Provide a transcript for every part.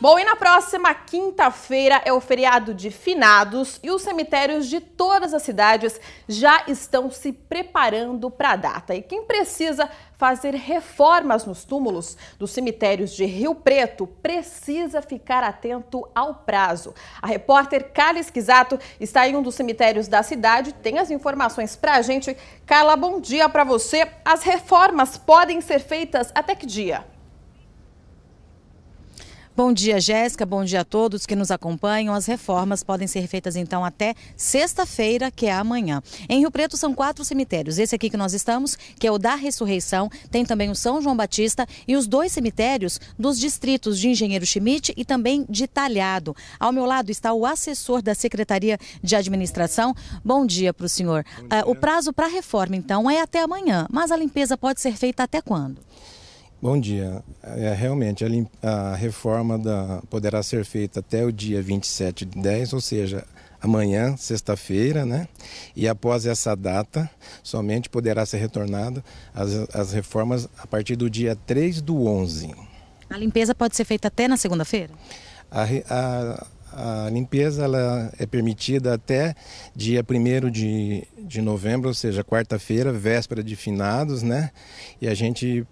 Bom, e na próxima quinta-feira é o feriado de finados e os cemitérios de todas as cidades já estão se preparando para a data. E quem precisa fazer reformas nos túmulos dos cemitérios de Rio Preto precisa ficar atento ao prazo. A repórter Carla Esquisato está em um dos cemitérios da cidade, tem as informações para a gente. Carla, bom dia para você. As reformas podem ser feitas até que dia? Bom dia, Jéssica. Bom dia a todos que nos acompanham. As reformas podem ser feitas então até sexta-feira, que é amanhã. Em Rio Preto são quatro cemitérios. Esse aqui que nós estamos, que é o da Ressurreição, tem também o São João Batista e os dois cemitérios dos distritos de Engenheiro Schmidt e também de Talhado. Ao meu lado está o assessor da Secretaria de Administração. Bom dia para o senhor. Eh, o prazo para a reforma, então, é até amanhã, mas a limpeza pode ser feita até quando? Bom dia. É, realmente, a, a reforma da, poderá ser feita até o dia 27 de 10, ou seja, amanhã, sexta-feira, né? E após essa data, somente poderá ser retornada as, as reformas a partir do dia 3 do 11. A limpeza pode ser feita até na segunda-feira? A, a, a limpeza ela é permitida até dia 1 de, de novembro, ou seja, quarta-feira, véspera de finados, né? E a gente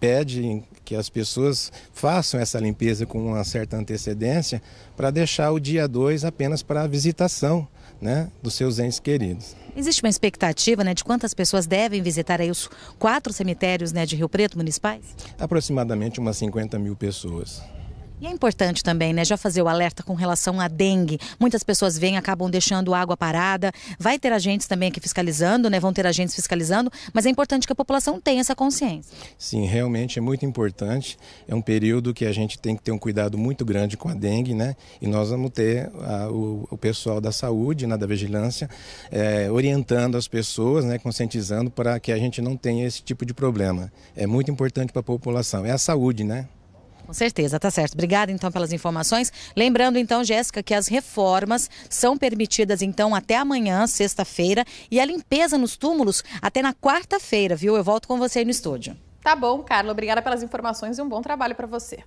pede que as pessoas façam essa limpeza com uma certa antecedência para deixar o dia 2 apenas para a visitação né, dos seus entes queridos. Existe uma expectativa né, de quantas pessoas devem visitar aí os quatro cemitérios né, de Rio Preto municipais? Aproximadamente umas 50 mil pessoas. E é importante também, né, já fazer o alerta com relação à dengue. Muitas pessoas vêm, acabam deixando água parada. Vai ter agentes também aqui fiscalizando, né? Vão ter agentes fiscalizando, mas é importante que a população tenha essa consciência. Sim, realmente é muito importante. É um período que a gente tem que ter um cuidado muito grande com a dengue, né? E nós vamos ter a, o, o, pessoal da saúde, né, da vigilância, é, orientando as pessoas, né, conscientizando para que a gente não tenha esse tipo de problema. É muito importante para a população. É a saúde, né? Com certeza, tá certo. Obrigada então pelas informações. Lembrando então, Jéssica, que as reformas são permitidas então até amanhã, sexta-feira, e a limpeza nos túmulos até na quarta-feira, viu? Eu volto com você aí no estúdio. Tá bom, Carla. Obrigada pelas informações e um bom trabalho para você.